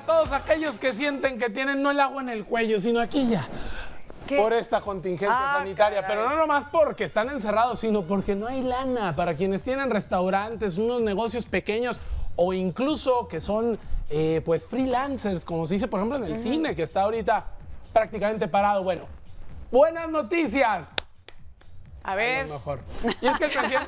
todos aquellos que sienten que tienen no el agua en el cuello, sino aquí ya. Por esta contingencia ah, sanitaria, pero no nomás porque están encerrados, sino porque no hay lana para quienes tienen restaurantes, unos negocios pequeños o incluso que son eh, pues freelancers, como se dice por ejemplo en el cine, que está ahorita prácticamente parado. Bueno, buenas noticias. A ver. mejor. Y es que el presidente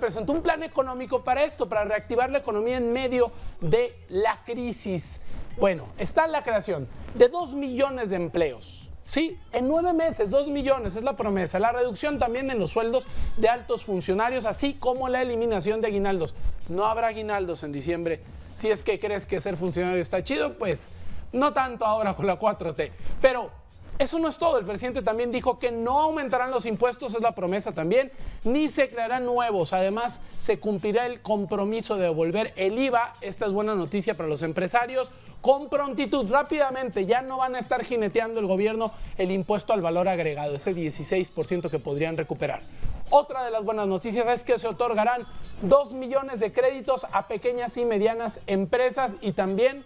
presentó un plan económico para esto, para reactivar la economía en medio de la crisis. Bueno, está la creación de 2 millones de empleos. Sí, en nueve meses, dos millones es la promesa. La reducción también en los sueldos de altos funcionarios, así como la eliminación de aguinaldos. No habrá aguinaldos en diciembre. Si es que crees que ser funcionario está chido, pues no tanto ahora con la 4T. Pero eso no es todo. El presidente también dijo que no aumentarán los impuestos, es la promesa también, ni se crearán nuevos. Además, se cumplirá el compromiso de devolver el IVA. Esta es buena noticia para los empresarios. Con prontitud, rápidamente, ya no van a estar jineteando el gobierno el impuesto al valor agregado, ese 16% que podrían recuperar. Otra de las buenas noticias es que se otorgarán 2 millones de créditos a pequeñas y medianas empresas y también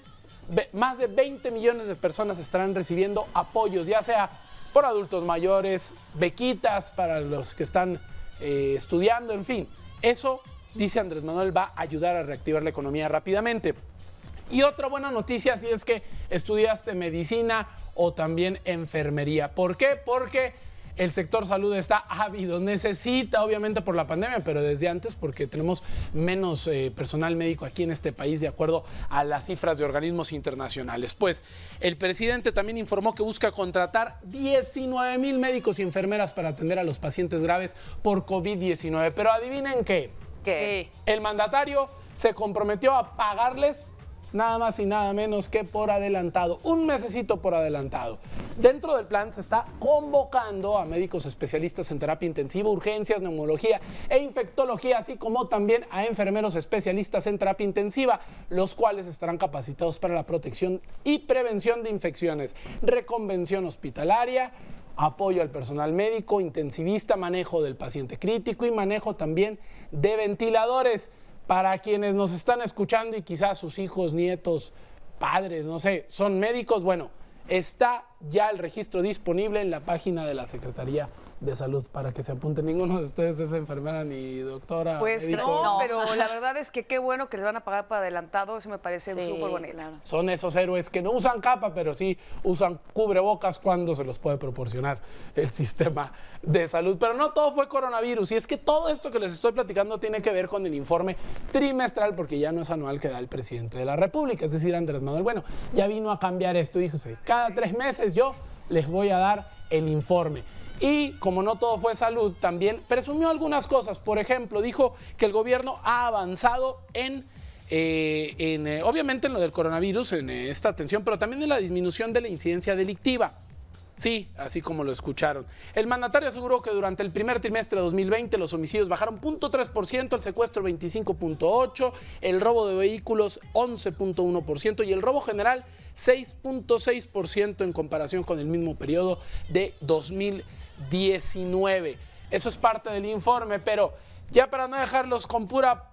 más de 20 millones de personas estarán recibiendo apoyos, ya sea por adultos mayores, bequitas para los que están eh, estudiando, en fin. Eso, dice Andrés Manuel, va a ayudar a reactivar la economía rápidamente. Y otra buena noticia si es que estudiaste medicina o también enfermería. ¿Por qué? Porque el sector salud está ávido, necesita obviamente por la pandemia, pero desde antes porque tenemos menos eh, personal médico aquí en este país de acuerdo a las cifras de organismos internacionales. Pues el presidente también informó que busca contratar 19 mil médicos y enfermeras para atender a los pacientes graves por COVID-19. Pero adivinen qué. ¿Qué? El mandatario se comprometió a pagarles nada más y nada menos que por adelantado, un mesecito por adelantado. Dentro del plan se está convocando a médicos especialistas en terapia intensiva, urgencias, neumología e infectología, así como también a enfermeros especialistas en terapia intensiva, los cuales estarán capacitados para la protección y prevención de infecciones, reconvención hospitalaria, apoyo al personal médico, intensivista, manejo del paciente crítico y manejo también de ventiladores. Para quienes nos están escuchando y quizás sus hijos, nietos, padres, no sé, son médicos, bueno, está ya el registro disponible en la página de la Secretaría de salud para que se apunte. Ninguno de ustedes es enfermera ni doctora. Pues no, pero la verdad es que qué bueno que les van a pagar para adelantado, eso me parece un súper Son esos héroes que no usan capa, pero sí usan cubrebocas cuando se los puede proporcionar el sistema de salud. Pero no todo fue coronavirus, y es que todo esto que les estoy platicando tiene que ver con el informe trimestral, porque ya no es anual que da el presidente de la República, es decir, Andrés Manuel. Bueno, ya vino a cambiar esto, dijo, cada tres meses yo les voy a dar el informe. Y como no todo fue salud, también presumió algunas cosas. Por ejemplo, dijo que el gobierno ha avanzado en eh, eh, obviamente en lo del coronavirus, en eh, esta atención, pero también en la disminución de la incidencia delictiva. Sí, así como lo escucharon. El mandatario aseguró que durante el primer trimestre de 2020 los homicidios bajaron 0.3%, el secuestro 25.8%, el robo de vehículos 11.1% y el robo general 6.6% en comparación con el mismo periodo de 2019. Eso es parte del informe, pero ya para no dejarlos con pura